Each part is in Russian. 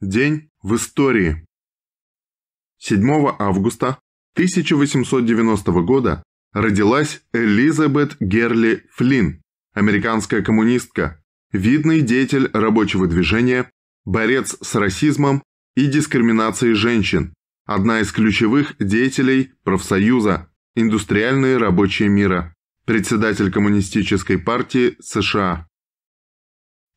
День в истории. 7 августа 1890 года родилась Элизабет Герли Флинн, американская коммунистка, видный деятель рабочего движения, борец с расизмом и дискриминацией женщин, одна из ключевых деятелей профсоюза «Индустриальные рабочие мира», председатель Коммунистической партии США.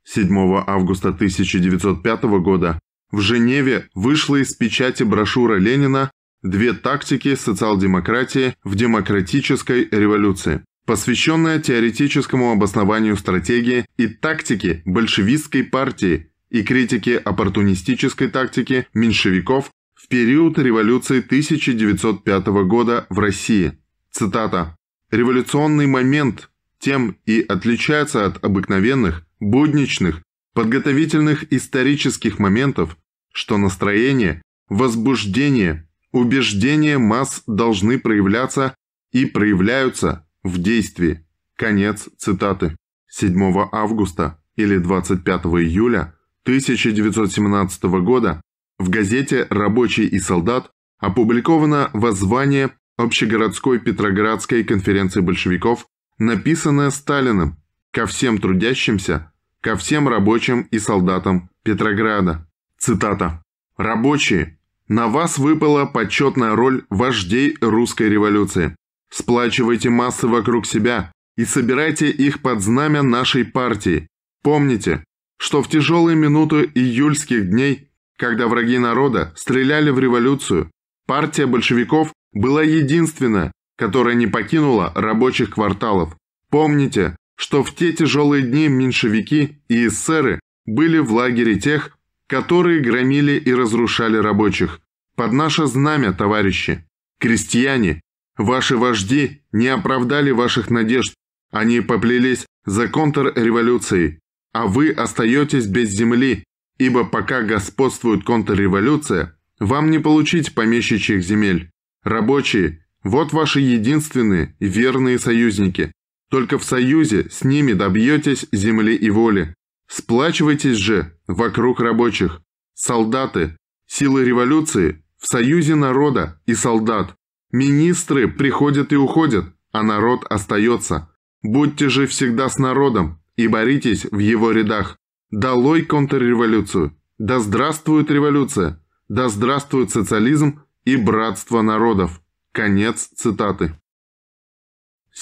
7 августа 1905 года в Женеве вышла из печати брошюра Ленина «Две тактики социал-демократии в демократической революции», посвященная теоретическому обоснованию стратегии и тактики большевистской партии и критике оппортунистической тактики меньшевиков в период революции 1905 года в России. Цитата. «Революционный момент тем и отличается от обыкновенных, будничных подготовительных исторических моментов, что настроение, возбуждение, убеждение масс должны проявляться и проявляются в действии. Конец цитаты. 7 августа или 25 июля 1917 года в газете «Рабочий и солдат» опубликовано воззвание Общегородской Петроградской конференции большевиков, написанное Сталиным ко всем трудящимся ко всем рабочим и солдатам Петрограда. Цитата. «Рабочие, на вас выпала почетная роль вождей русской революции. Сплачивайте массы вокруг себя и собирайте их под знамя нашей партии. Помните, что в тяжелые минуты июльских дней, когда враги народа стреляли в революцию, партия большевиков была единственная, которая не покинула рабочих кварталов. Помните, что в те тяжелые дни меньшевики и эсеры были в лагере тех, которые громили и разрушали рабочих. Под наше знамя, товарищи, крестьяне, ваши вожди не оправдали ваших надежд, они поплелись за контрреволюцией, а вы остаетесь без земли, ибо пока господствует контрреволюция, вам не получить помещичьих земель. Рабочие – вот ваши единственные верные союзники. Только в союзе с ними добьетесь земли и воли. Сплачивайтесь же вокруг рабочих. Солдаты, силы революции в союзе народа и солдат. Министры приходят и уходят, а народ остается. Будьте же всегда с народом и боритесь в его рядах. Долой контрреволюцию! Да здравствует революция! Да здравствует социализм и братство народов! Конец цитаты.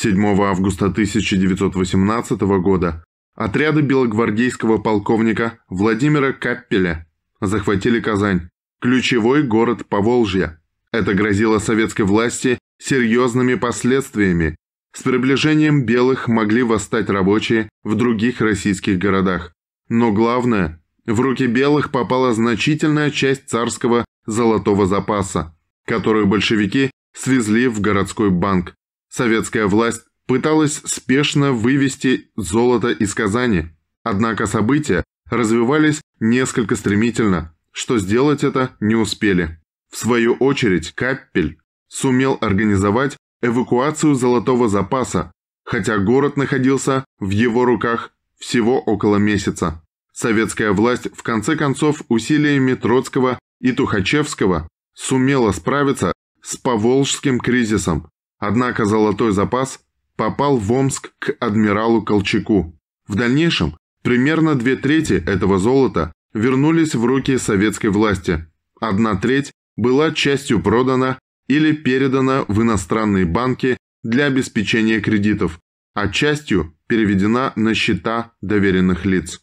7 августа 1918 года отряды белогвардейского полковника Владимира Каппеля захватили Казань, ключевой город Поволжья. Это грозило советской власти серьезными последствиями. С приближением белых могли восстать рабочие в других российских городах. Но главное, в руки белых попала значительная часть царского золотого запаса, которую большевики свезли в городской банк. Советская власть пыталась спешно вывести золото из Казани, однако события развивались несколько стремительно, что сделать это не успели. В свою очередь Каппель сумел организовать эвакуацию золотого запаса, хотя город находился в его руках всего около месяца. Советская власть в конце концов усилиями Троцкого и Тухачевского сумела справиться с Поволжским кризисом Однако золотой запас попал в Омск к адмиралу Колчаку. В дальнейшем примерно две трети этого золота вернулись в руки советской власти. Одна треть была частью продана или передана в иностранные банки для обеспечения кредитов, а частью переведена на счета доверенных лиц.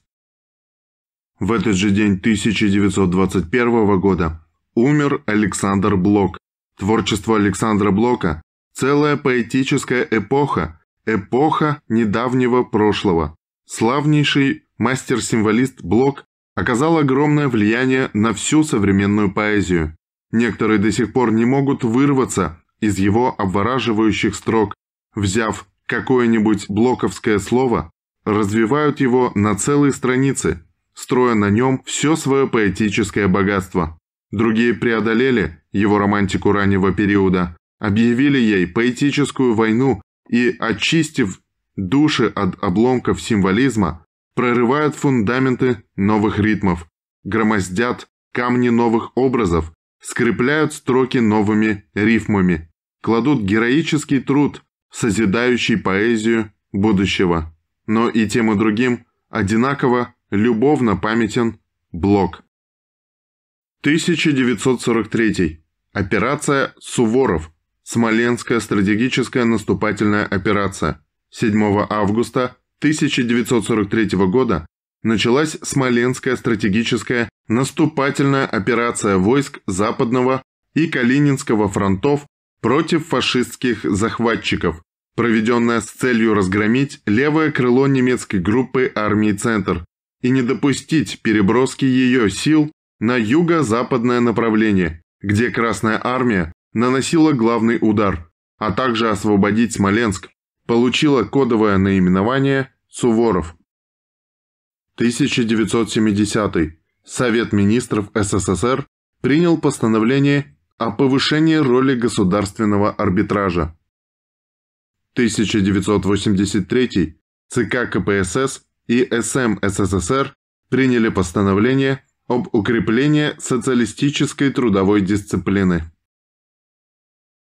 В этот же день 1921 года умер Александр Блок. Творчество Александра Блока Целая поэтическая эпоха, эпоха недавнего прошлого. Славнейший мастер-символист Блок оказал огромное влияние на всю современную поэзию. Некоторые до сих пор не могут вырваться из его обвораживающих строк, взяв какое-нибудь блоковское слово, развивают его на целые страницы, строя на нем все свое поэтическое богатство. Другие преодолели его романтику раннего периода, объявили ей поэтическую войну и, очистив души от обломков символизма, прорывают фундаменты новых ритмов, громоздят камни новых образов, скрепляют строки новыми рифмами, кладут героический труд, созидающий поэзию будущего. Но и тем и другим одинаково любовно памятен Блок. 1943. Операция «Суворов» Смоленская стратегическая наступательная операция. 7 августа 1943 года началась Смоленская стратегическая наступательная операция войск Западного и Калининского фронтов против фашистских захватчиков, проведенная с целью разгромить левое крыло немецкой группы армии «Центр» и не допустить переброски ее сил на юго-западное направление, где Красная Армия наносила главный удар, а также освободить Смоленск, получила кодовое наименование «Суворов». 1970. Совет министров СССР принял постановление о повышении роли государственного арбитража. 1983. ЦК КПСС и СМ СССР приняли постановление об укреплении социалистической трудовой дисциплины.